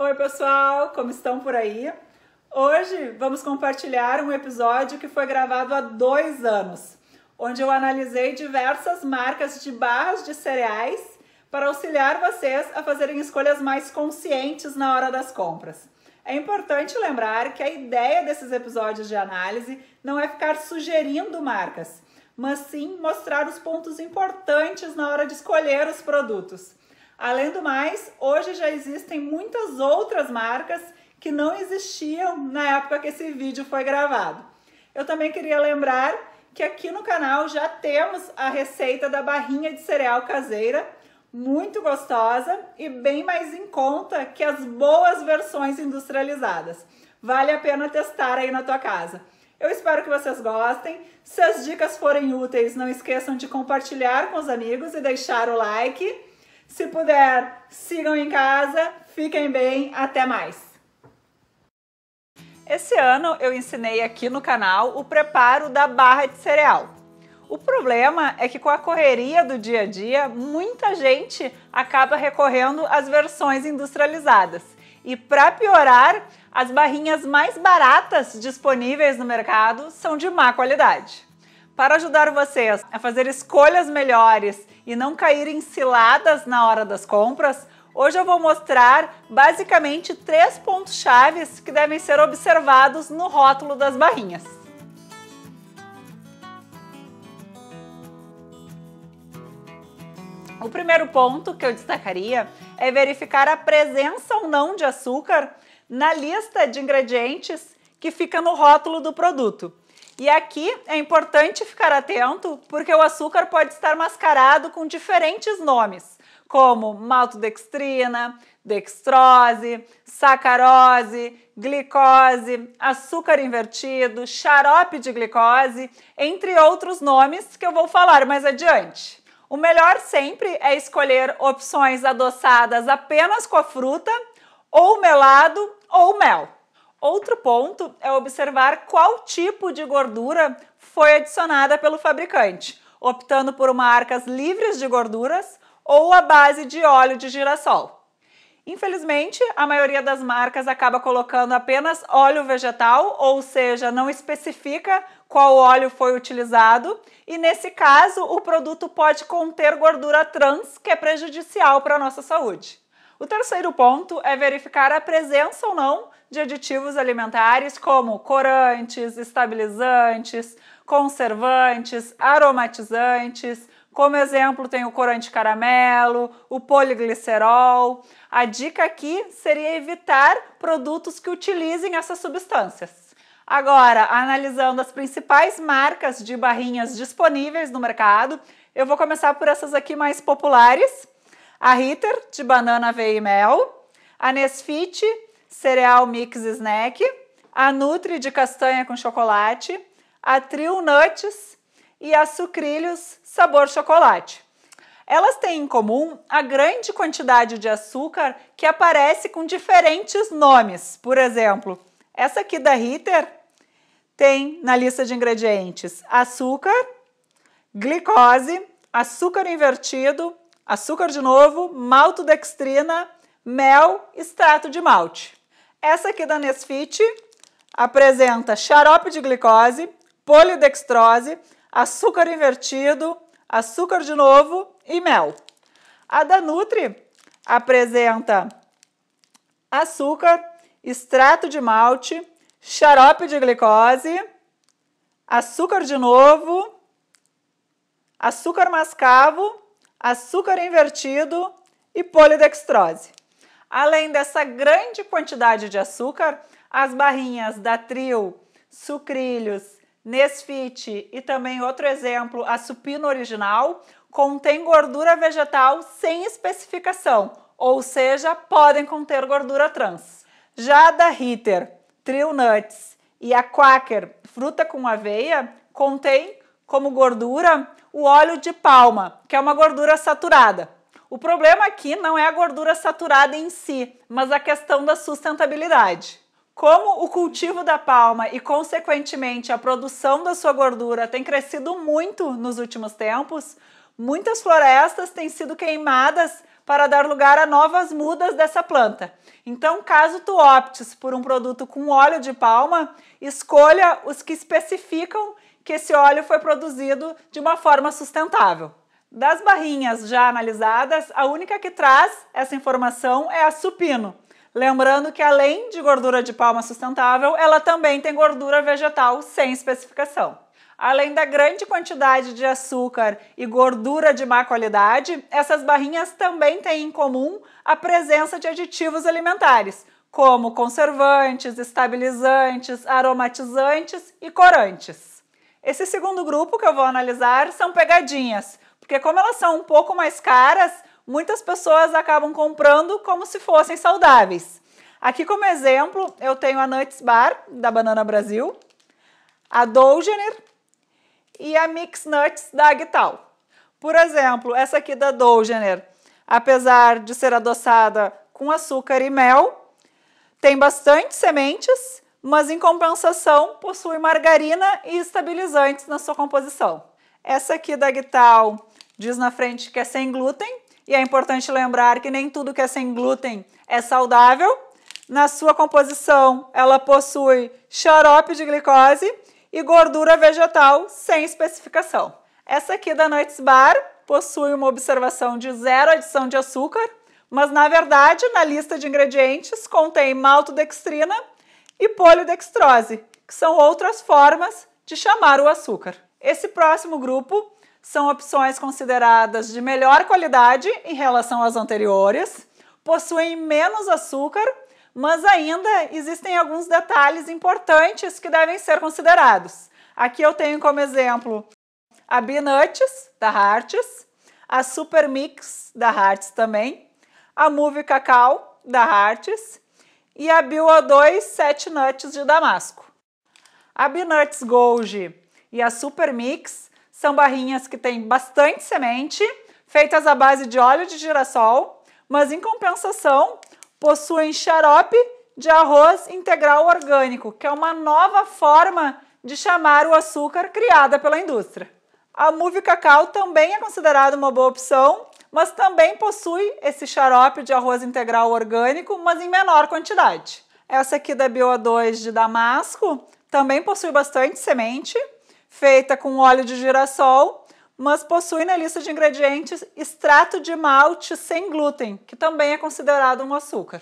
Oi, pessoal, como estão por aí? Hoje vamos compartilhar um episódio que foi gravado há dois anos, onde eu analisei diversas marcas de barras de cereais para auxiliar vocês a fazerem escolhas mais conscientes na hora das compras. É importante lembrar que a ideia desses episódios de análise não é ficar sugerindo marcas, mas sim mostrar os pontos importantes na hora de escolher os produtos. Além do mais, hoje já existem muitas outras marcas que não existiam na época que esse vídeo foi gravado. Eu também queria lembrar que aqui no canal já temos a receita da barrinha de cereal caseira, muito gostosa e bem mais em conta que as boas versões industrializadas. Vale a pena testar aí na tua casa. Eu espero que vocês gostem. Se as dicas forem úteis, não esqueçam de compartilhar com os amigos e deixar o like. Se puder, sigam em casa, fiquem bem, até mais! Esse ano eu ensinei aqui no canal o preparo da barra de cereal. O problema é que com a correria do dia a dia, muita gente acaba recorrendo às versões industrializadas. E para piorar, as barrinhas mais baratas disponíveis no mercado são de má qualidade. Para ajudar vocês a fazer escolhas melhores e não cair em ciladas na hora das compras, hoje eu vou mostrar basicamente três pontos chaves que devem ser observados no rótulo das barrinhas. O primeiro ponto que eu destacaria é verificar a presença ou não de açúcar na lista de ingredientes que fica no rótulo do produto. E aqui é importante ficar atento porque o açúcar pode estar mascarado com diferentes nomes, como maltodextrina, dextrose, sacarose, glicose, açúcar invertido, xarope de glicose, entre outros nomes que eu vou falar mais adiante. O melhor sempre é escolher opções adoçadas apenas com a fruta, ou melado ou mel. Outro ponto é observar qual tipo de gordura foi adicionada pelo fabricante, optando por marcas livres de gorduras ou a base de óleo de girassol. Infelizmente, a maioria das marcas acaba colocando apenas óleo vegetal, ou seja, não especifica qual óleo foi utilizado, e nesse caso, o produto pode conter gordura trans, que é prejudicial para a nossa saúde. O terceiro ponto é verificar a presença ou não de aditivos alimentares como corantes, estabilizantes, conservantes, aromatizantes. Como exemplo, tem o corante caramelo, o poliglicerol. A dica aqui seria evitar produtos que utilizem essas substâncias. Agora, analisando as principais marcas de barrinhas disponíveis no mercado, eu vou começar por essas aqui mais populares. A Ritter, de banana, aveia e mel. A Nesfit, cereal mix snack, a Nutri de castanha com chocolate, a Trio Nuts e a Sucrilhos sabor chocolate. Elas têm em comum a grande quantidade de açúcar que aparece com diferentes nomes. Por exemplo, essa aqui da Ritter tem na lista de ingredientes açúcar, glicose, açúcar invertido, açúcar de novo, maltodextrina, mel, extrato de malte. Essa aqui da Nesfit apresenta xarope de glicose, polidextrose, açúcar invertido, açúcar de novo e mel. A da Nutri apresenta açúcar, extrato de malte, xarope de glicose, açúcar de novo, açúcar mascavo, açúcar invertido e polidextrose. Além dessa grande quantidade de açúcar, as barrinhas da Trio, Sucrilhos, Nesfit e também outro exemplo, a Supino Original, contém gordura vegetal sem especificação, ou seja, podem conter gordura trans. Já a da Ritter, Trio Nuts e a Quaker, fruta com aveia, contém como gordura o óleo de palma, que é uma gordura saturada. O problema aqui não é a gordura saturada em si, mas a questão da sustentabilidade. Como o cultivo da palma e, consequentemente, a produção da sua gordura tem crescido muito nos últimos tempos, muitas florestas têm sido queimadas para dar lugar a novas mudas dessa planta. Então, caso tu optes por um produto com óleo de palma, escolha os que especificam que esse óleo foi produzido de uma forma sustentável. Das barrinhas já analisadas, a única que traz essa informação é a supino. Lembrando que além de gordura de palma sustentável, ela também tem gordura vegetal sem especificação. Além da grande quantidade de açúcar e gordura de má qualidade, essas barrinhas também têm em comum a presença de aditivos alimentares, como conservantes, estabilizantes, aromatizantes e corantes. Esse segundo grupo que eu vou analisar são pegadinhas, porque como elas são um pouco mais caras, muitas pessoas acabam comprando como se fossem saudáveis. Aqui como exemplo, eu tenho a Nuts Bar, da Banana Brasil, a Dolgener e a Mix Nuts da Agtal. Por exemplo, essa aqui da Dolgener, apesar de ser adoçada com açúcar e mel, tem bastante sementes, mas em compensação possui margarina e estabilizantes na sua composição. Essa aqui da Agtal Diz na frente que é sem glúten, e é importante lembrar que nem tudo que é sem glúten é saudável. Na sua composição, ela possui xarope de glicose e gordura vegetal sem especificação. Essa aqui da Noites Bar possui uma observação de zero adição de açúcar, mas na verdade, na lista de ingredientes contém maltodextrina e polidextrose, que são outras formas de chamar o açúcar. Esse próximo grupo são opções consideradas de melhor qualidade em relação às anteriores, possuem menos açúcar, mas ainda existem alguns detalhes importantes que devem ser considerados. Aqui eu tenho como exemplo a Binuts da Hartz, a Super Mix da Hartz também, a Move Cacau da Hartz e a o 2 7 Nuts de Damasco. A Binuts Gold e a Super Mix são barrinhas que têm bastante semente, feitas à base de óleo de girassol, mas em compensação possuem xarope de arroz integral orgânico, que é uma nova forma de chamar o açúcar criada pela indústria. A Move Cacau também é considerada uma boa opção, mas também possui esse xarope de arroz integral orgânico, mas em menor quantidade. Essa aqui da BioA2 de Damasco também possui bastante semente, feita com óleo de girassol, mas possui na lista de ingredientes extrato de malte sem glúten, que também é considerado um açúcar.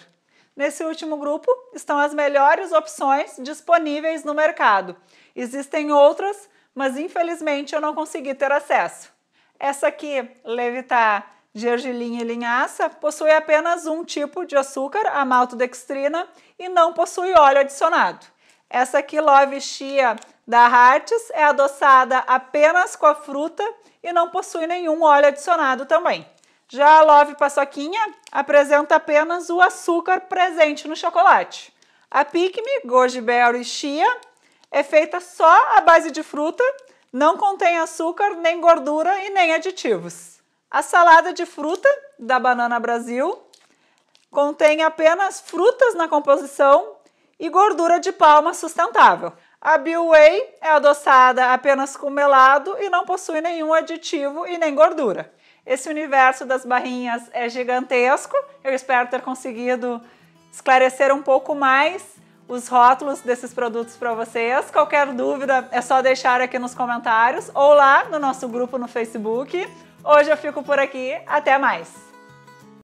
Nesse último grupo estão as melhores opções disponíveis no mercado. Existem outras, mas infelizmente eu não consegui ter acesso. Essa aqui, Levitar de e linhaça, possui apenas um tipo de açúcar, a maltodextrina, e não possui óleo adicionado. Essa aqui, Love Chia da Hartz é adoçada apenas com a fruta e não possui nenhum óleo adicionado também. Já a Love Paçoquinha apresenta apenas o açúcar presente no chocolate. A Picme, Goji Berry Chia é feita só à base de fruta, não contém açúcar, nem gordura e nem aditivos. A salada de fruta da Banana Brasil contém apenas frutas na composição e gordura de palma sustentável. A Bway é adoçada apenas com melado e não possui nenhum aditivo e nem gordura. Esse universo das barrinhas é gigantesco. Eu espero ter conseguido esclarecer um pouco mais os rótulos desses produtos para vocês. Qualquer dúvida é só deixar aqui nos comentários ou lá no nosso grupo no Facebook. Hoje eu fico por aqui. Até mais!